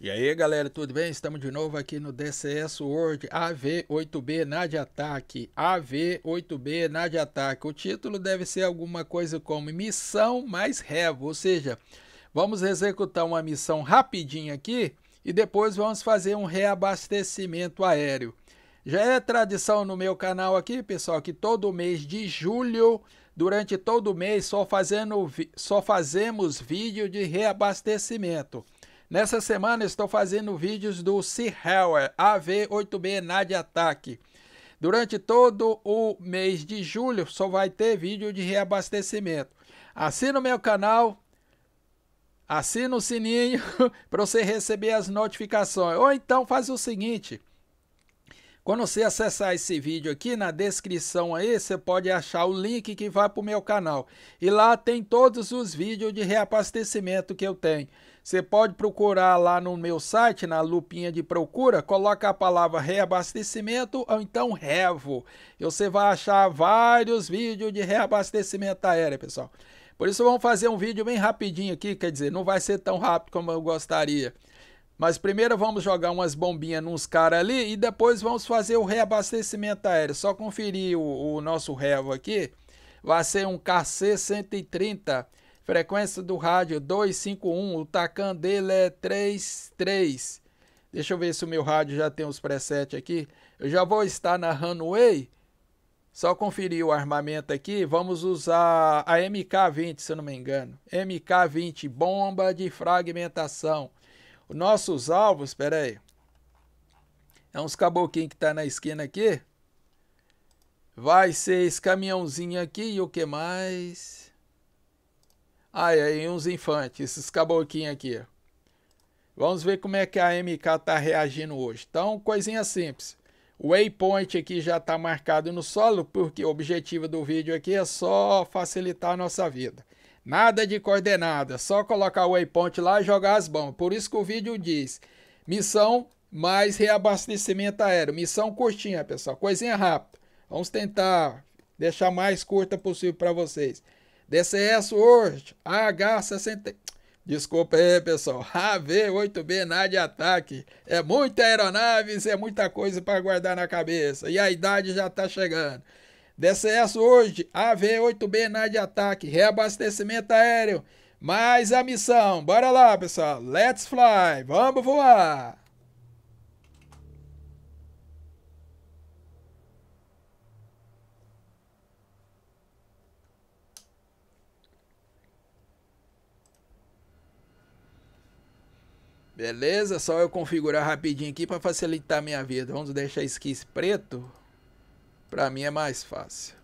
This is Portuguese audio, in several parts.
E aí galera, tudo bem? Estamos de novo aqui no DCS World AV8B na de ataque. AV8B na de ataque. O título deve ser alguma coisa como missão mais revo, ou seja, vamos executar uma missão rapidinho aqui e depois vamos fazer um reabastecimento aéreo. Já é tradição no meu canal aqui, pessoal, que todo mês de julho durante todo mês só, fazendo, só fazemos vídeo de reabastecimento. Nessa semana estou fazendo vídeos do Sea Heuer AV-8B Nadia Ataque. Durante todo o mês de julho só vai ter vídeo de reabastecimento. Assina o meu canal, assina o sininho para você receber as notificações. Ou então faz o seguinte, quando você acessar esse vídeo aqui, na descrição aí, você pode achar o link que vai para o meu canal. E lá tem todos os vídeos de reabastecimento que eu tenho. Você pode procurar lá no meu site, na lupinha de procura, coloca a palavra reabastecimento ou então revo. E você vai achar vários vídeos de reabastecimento aéreo, pessoal. Por isso vamos fazer um vídeo bem rapidinho aqui, quer dizer, não vai ser tão rápido como eu gostaria. Mas primeiro vamos jogar umas bombinhas nos caras ali e depois vamos fazer o reabastecimento aéreo. Só conferir o, o nosso réu aqui. Vai ser um KC-130, frequência do rádio 251, o tacan dele é 33. Deixa eu ver se o meu rádio já tem os presets aqui. Eu já vou estar na runway. Só conferir o armamento aqui. Vamos usar a MK-20, se eu não me engano. MK-20, bomba de fragmentação. Nossos alvos, espera aí. É uns caboclinhos que tá na esquina aqui. Vai ser esse caminhãozinho aqui e o que mais? Ah, é, e aí uns infantes, esses caboclinhos aqui. Vamos ver como é que a MK tá reagindo hoje. Então, coisinha simples. O waypoint aqui já tá marcado no solo, porque o objetivo do vídeo aqui é só facilitar a nossa vida. Nada de coordenada, só colocar o waypoint lá e jogar as bombas. Por isso que o vídeo diz: missão mais reabastecimento aéreo. Missão curtinha, pessoal, coisinha rápida. Vamos tentar deixar mais curta possível para vocês. DCS hoje AH60. Desculpa aí, pessoal. AV-8B NAD ataque. É muita aeronaves, é muita coisa para guardar na cabeça. E a idade já está chegando. DCS hoje, AV-8B na de ataque, reabastecimento aéreo, mais a missão. Bora lá, pessoal. Let's fly. Vamos voar. Beleza? Só eu configurar rapidinho aqui para facilitar a minha vida. Vamos deixar esquis preto. Para mim é mais fácil.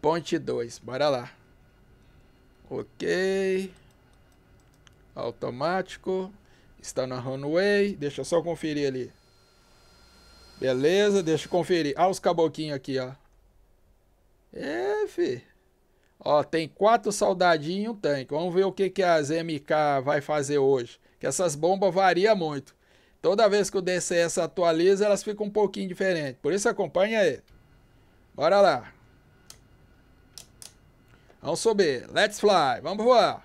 ponte 2, bora lá. Ok. Automático. Está na runway. Deixa eu só conferir ali. Beleza, deixa eu conferir. Olha ah, os caboquinhos aqui, ó. É, fi. Ó, tem quatro soldadinhos um tanque. Vamos ver o que, que as MK vai fazer hoje. Que essas bombas variam muito. Toda vez que o DCS atualiza, elas ficam um pouquinho diferentes. Por isso acompanha aí. Bora lá. Vamos subir. Let's fly. Vamos voar.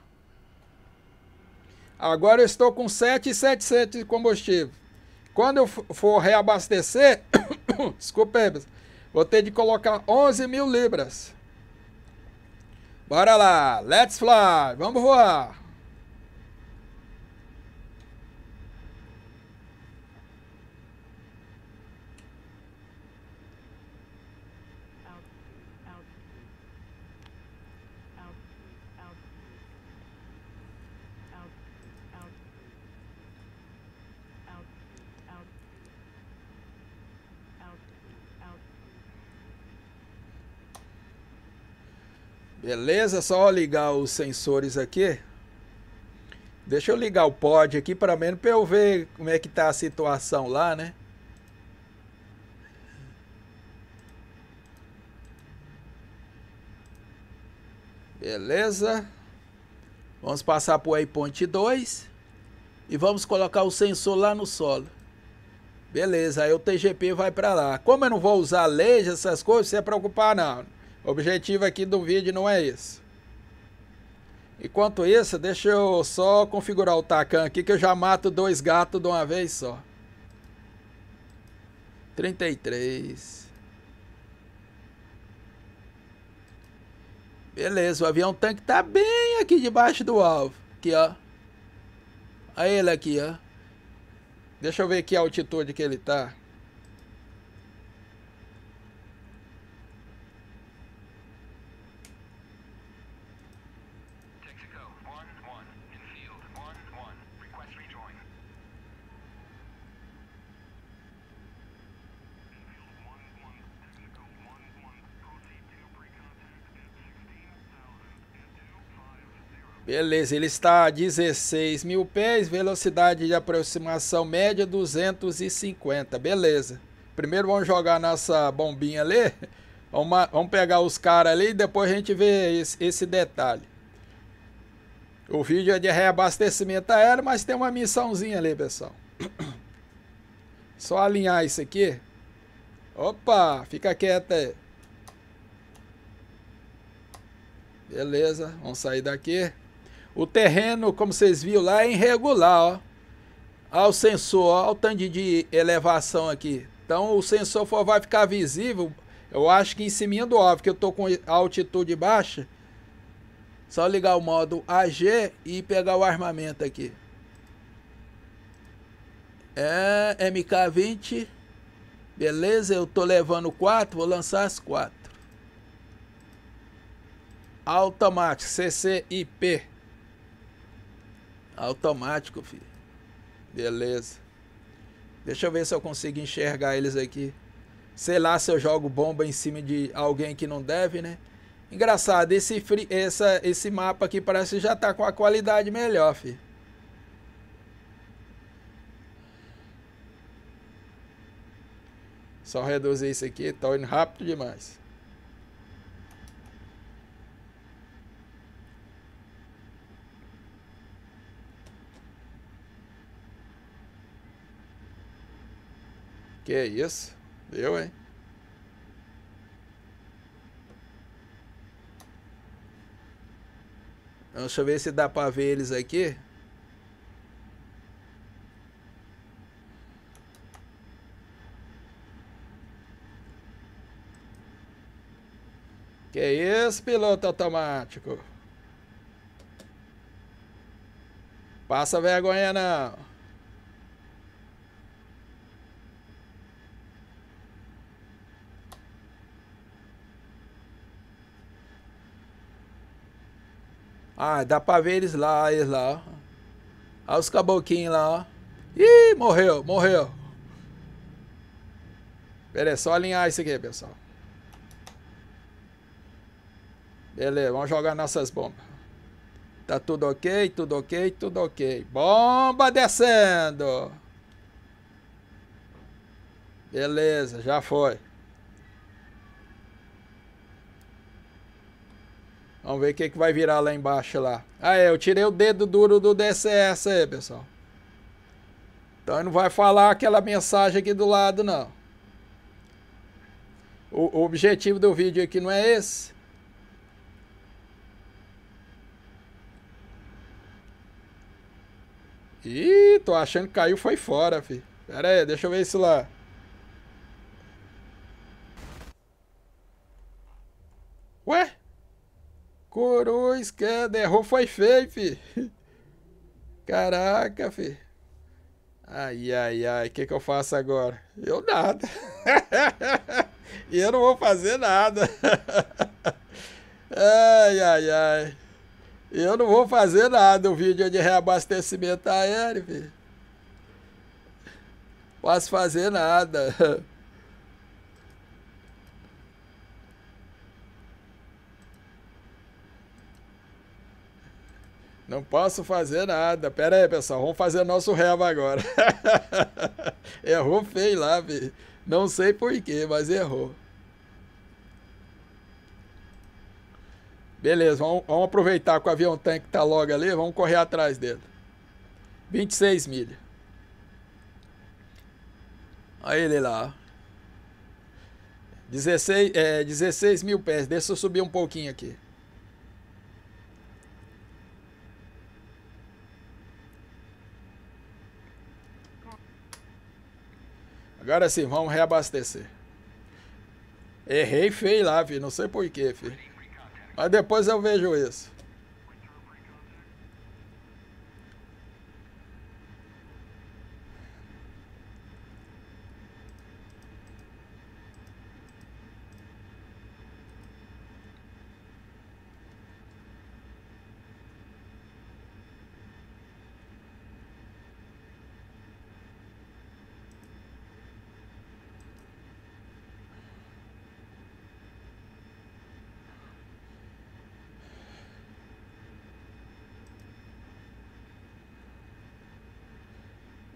Agora eu estou com 7,700 de combustível. Quando eu for reabastecer, desculpa, vou ter de colocar 11 mil libras. Bora lá, let's fly, vamos voar. Beleza? Só ligar os sensores aqui. Deixa eu ligar o pod aqui para menos para eu ver como é que tá a situação lá, né? Beleza? Vamos passar para o waypoint 2 e vamos colocar o sensor lá no solo. Beleza, aí o TGP vai para lá. Como eu não vou usar leis, essas coisas, você se preocupar não. O objetivo aqui do vídeo não é esse. Enquanto isso, deixa eu só configurar o Takan aqui que eu já mato dois gatos de uma vez só. 33. Beleza, o avião tanque tá bem aqui debaixo do alvo. Aqui, ó. Olha ele aqui, ó. Deixa eu ver que altitude que ele tá. Beleza, ele está a 16 mil pés, velocidade de aproximação média 250. Beleza. Primeiro vamos jogar nossa bombinha ali. Vamos, vamos pegar os caras ali e depois a gente vê esse, esse detalhe. O vídeo é de reabastecimento aéreo, mas tem uma missãozinha ali, pessoal. Só alinhar isso aqui. Opa, fica quieto aí. Beleza, vamos sair daqui. O terreno, como vocês viram lá, é irregular, ó. o sensor, olha o tanto de elevação aqui. Então o sensor for, vai ficar visível, eu acho que em cima do óbvio, que eu tô com altitude baixa. Só ligar o modo AG e pegar o armamento aqui. É, MK20. Beleza, eu tô levando 4, vou lançar as 4. Automático, CCIP. Automático, filho. Beleza. Deixa eu ver se eu consigo enxergar eles aqui. Sei lá se eu jogo bomba em cima de alguém que não deve, né? Engraçado, esse, free, essa, esse mapa aqui parece que já tá com a qualidade melhor, filho. Só reduzir isso aqui, tá indo rápido demais. Que é isso? Deu, hein? Então, deixa eu ver se dá pra ver eles aqui. Que isso, é piloto automático? Passa vergonha não. Ah, dá pra ver eles lá, eles lá. Olha os caboclinhos lá, ó. Ih, morreu, morreu. Pera é só alinhar isso aqui, pessoal. Beleza, vamos jogar nossas bombas. Tá tudo ok, tudo ok, tudo ok. Bomba descendo. Beleza, já foi. Vamos ver o que, que vai virar lá embaixo lá. Ah, é, eu tirei o dedo duro do DCS aí, pessoal. Então não vai falar aquela mensagem aqui do lado, não. O, o objetivo do vídeo aqui não é esse. Ih, tô achando que caiu, foi fora, filho. Pera aí, deixa eu ver isso lá. Coroas, que derrou é foi feio, fi. Caraca, fi. Ai, ai, ai, o que, que eu faço agora? Eu nada. E eu não vou fazer nada. Ai, ai, ai. Eu não vou fazer nada. O vídeo é de reabastecimento aéreo, fi. Posso fazer nada. Não posso fazer nada. Pera aí, pessoal. Vamos fazer nosso reba agora. errou feio lá, velho. Não sei porquê, mas errou. Beleza, vamos, vamos, aproveitar que o avião tanque tá logo ali, vamos correr atrás dele. 26 milha. Olha ele lá. 16, é, 16 mil pés. Deixa eu subir um pouquinho aqui. Agora sim, vamos reabastecer. Errei feio lá, filho. Não sei porquê, filho. Mas depois eu vejo isso.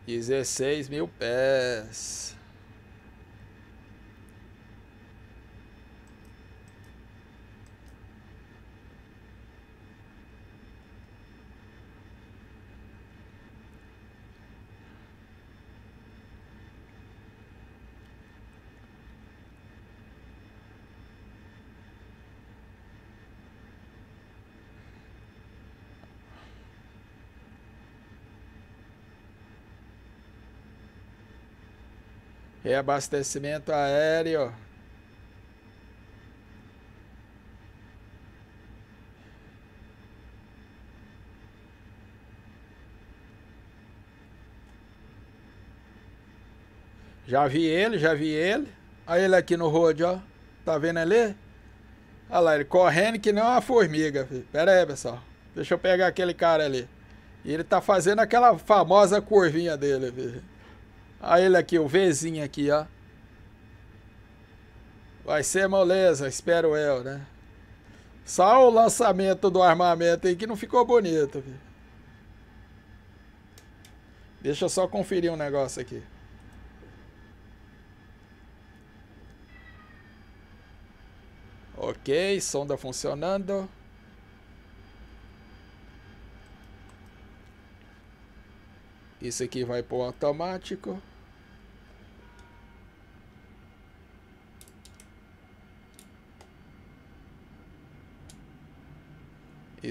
16 mil pés. Reabastecimento aéreo. Já vi ele, já vi ele. Olha ele aqui no road, ó. Tá vendo ali? Olha lá, ele correndo que não é uma formiga. Filho. Pera aí, pessoal. Deixa eu pegar aquele cara ali. E ele tá fazendo aquela famosa curvinha dele. Filho. Aí ele aqui, o Vzinho aqui, ó. Vai ser moleza, espero eu, né? Só o lançamento do armamento aí que não ficou bonito, Deixa eu só conferir um negócio aqui. Ok, sonda funcionando. Isso aqui vai para o automático.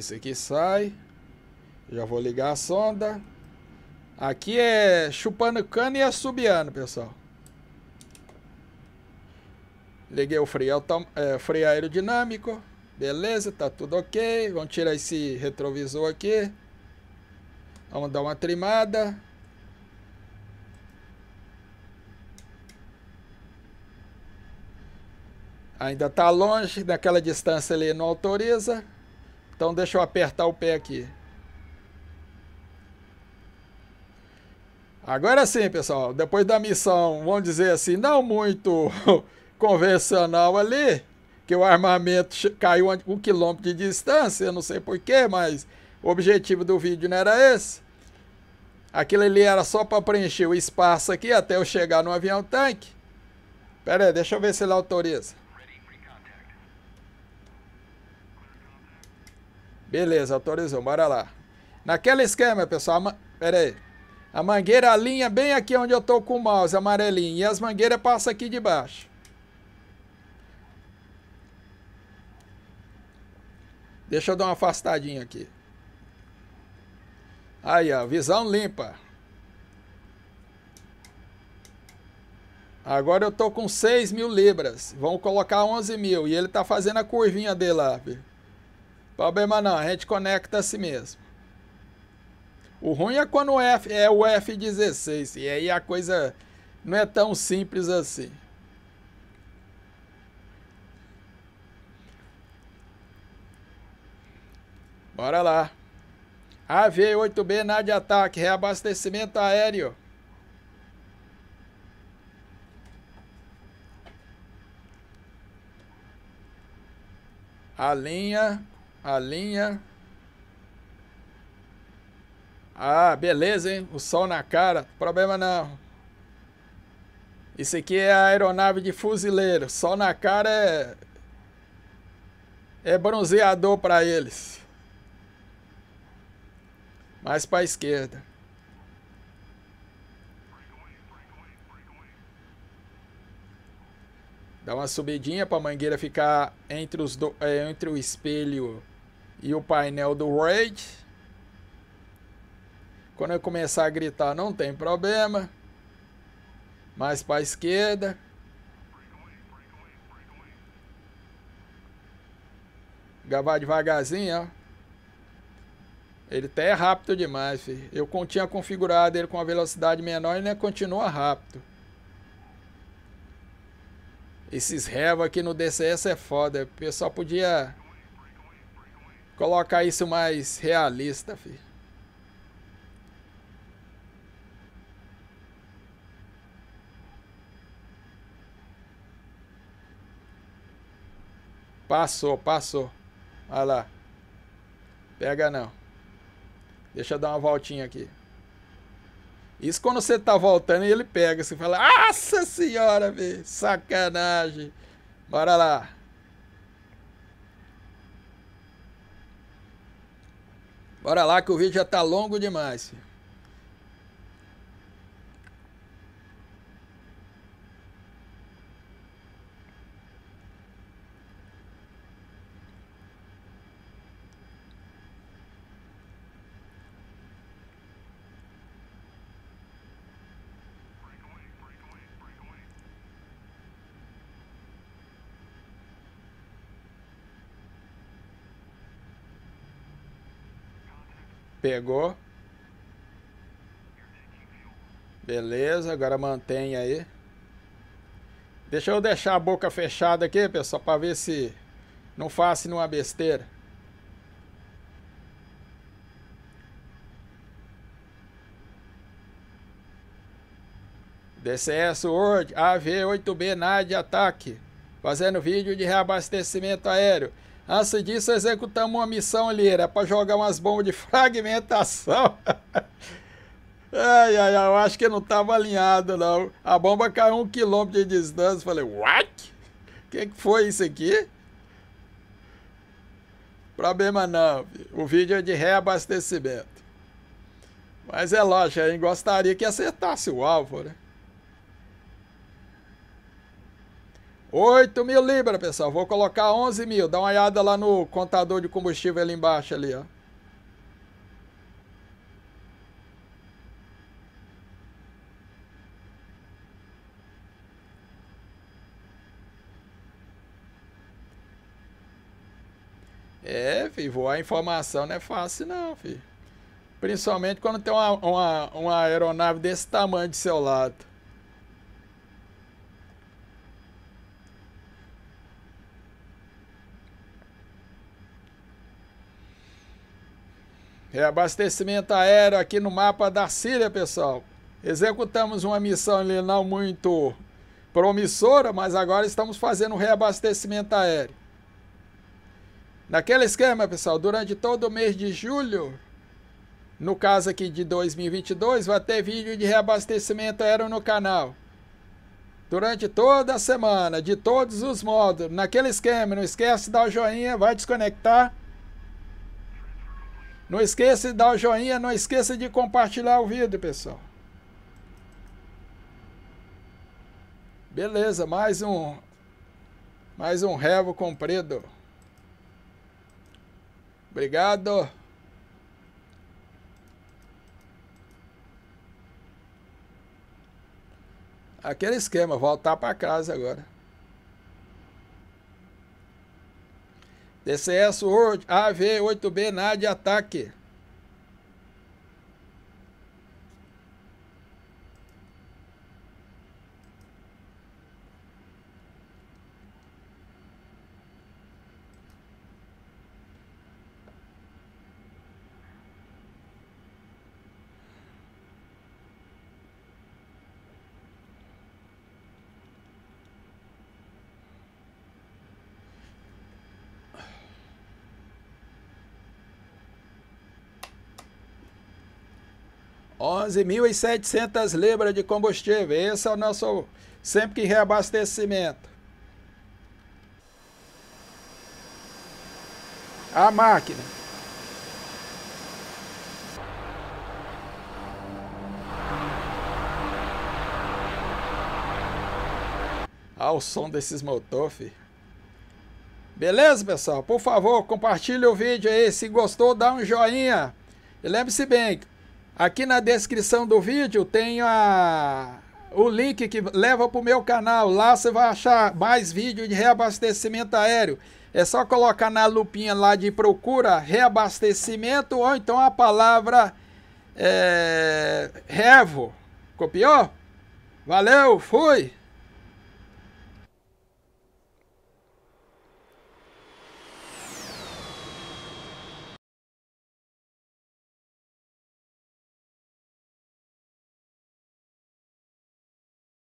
Esse aqui sai. Já vou ligar a sonda. Aqui é chupando cano e assobiando, pessoal. Liguei o freio, é, freio aerodinâmico. Beleza, tá tudo ok. Vamos tirar esse retrovisor aqui. Vamos dar uma trimada. Ainda tá longe, daquela distância ali não autoriza. Então deixa eu apertar o pé aqui. Agora sim, pessoal, depois da missão, vamos dizer assim, não muito convencional ali, que o armamento caiu um quilômetro de distância, não sei porquê, mas o objetivo do vídeo não era esse. Aquilo ali era só para preencher o espaço aqui até eu chegar no avião tanque. Pera aí, deixa eu ver se ele autoriza. Beleza, autorizou, bora lá. Naquele esquema, pessoal, ma... pera aí. A mangueira alinha bem aqui onde eu tô com o mouse, amarelinho. E as mangueiras passam aqui de baixo. Deixa eu dar uma afastadinha aqui. Aí, ó, visão limpa. Agora eu tô com 6 mil libras. Vamos colocar 11 mil. E ele tá fazendo a curvinha dele lá, viu? Problema não, a gente conecta si mesmo. O ruim é quando o F, é o F16, e aí a coisa não é tão simples assim. Bora lá. AV-8B na de ataque, reabastecimento aéreo. A linha a linha. Ah, beleza, hein? O sol na cara. Problema não. Isso aqui é a aeronave de fuzileiro. Sol na cara é. É bronzeador para eles. Mais para a esquerda. Dá uma subidinha para a mangueira ficar entre, os do, é, entre o espelho e o painel do Rage. Quando eu começar a gritar, não tem problema. Mais para a esquerda. Gravar devagarzinho, ó. Ele até é rápido demais, filho. Eu tinha configurado ele com uma velocidade menor e ele continua rápido. Esses revs aqui no DCS é foda. O pessoal podia Coloca isso mais realista, filho. Passou, passou. Olha lá. Pega não. Deixa eu dar uma voltinha aqui. Isso quando você tá voltando e ele pega. Você fala, nossa senhora, velho. Sacanagem. Bora lá. Bora lá que o vídeo já tá longo demais. Pegou. Beleza, agora mantém aí. Deixa eu deixar a boca fechada aqui, pessoal, para ver se não faço nenhuma besteira. DCS World AV8B NAD ataque, fazendo vídeo de reabastecimento aéreo. Antes disso, executamos uma missão ali, era para jogar umas bombas de fragmentação. ai, ai, eu acho que não estava alinhado, não. A bomba caiu um quilômetro de distância. Falei, what? O que, que foi isso aqui? Problema não, o vídeo é de reabastecimento. Mas é lógico, a gente gostaria que acertasse o alvo, né? 8 mil libras, pessoal. Vou colocar 11 mil. Dá uma olhada lá no contador de combustível ali embaixo, ali, ó. É, filho, voar informação não é fácil não, filho. Principalmente quando tem uma, uma, uma aeronave desse tamanho de seu lado. Reabastecimento aéreo aqui no mapa da Síria, pessoal. Executamos uma missão ali não muito promissora, mas agora estamos fazendo reabastecimento aéreo. Naquele esquema, pessoal, durante todo o mês de julho, no caso aqui de 2022, vai ter vídeo de reabastecimento aéreo no canal. Durante toda a semana, de todos os modos, naquele esquema, não esquece de dar o joinha, vai desconectar. Não esqueça de dar o joinha, não esqueça de compartilhar o vídeo, pessoal. Beleza, mais um mais um revo comprido. Obrigado. Aquele esquema, voltar para casa agora. DCS World AV8B NAD ataque. 11.700 libras de combustível. Esse é o nosso sempre que reabastecimento. A máquina. Ao ah, som desses motores. Beleza, pessoal? Por favor, compartilhe o vídeo aí. Se gostou, dá um joinha. E lembre-se bem, Aqui na descrição do vídeo tem a, o link que leva para o meu canal. Lá você vai achar mais vídeo de reabastecimento aéreo. É só colocar na lupinha lá de procura reabastecimento ou então a palavra é, revo. Copiou? Valeu, fui!